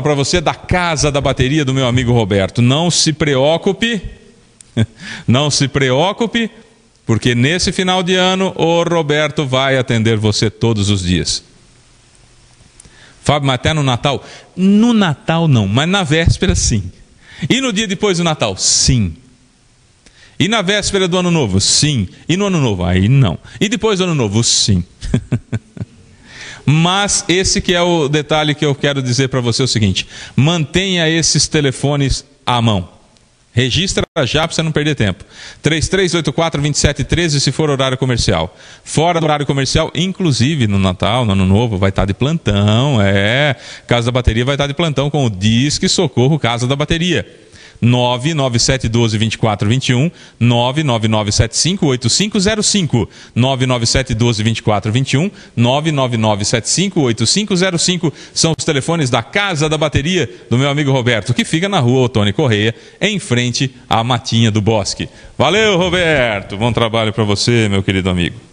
para você da casa da bateria do meu amigo Roberto. Não se preocupe, não se preocupe, porque nesse final de ano o Roberto vai atender você todos os dias. Fábio, mas até no Natal? No Natal não, mas na véspera sim. E no dia depois do Natal? Sim. E na véspera do Ano Novo? Sim. E no Ano Novo? Aí não. E depois do Ano Novo? Sim. Mas esse que é o detalhe que eu quero dizer para você é o seguinte: mantenha esses telefones à mão. Registra já para você não perder tempo. 3384-2713 se for horário comercial. Fora do horário comercial, inclusive no Natal, no Ano Novo, vai estar tá de plantão. É, Casa da Bateria vai estar tá de plantão com o Disque Socorro Casa da Bateria. 99712 2421, 99975 8505, 99712 2421, 99975 8505, são os telefones da Casa da Bateria do meu amigo Roberto, que fica na rua Otônio Correia, em frente à Matinha do Bosque. Valeu, Roberto! Bom trabalho para você, meu querido amigo.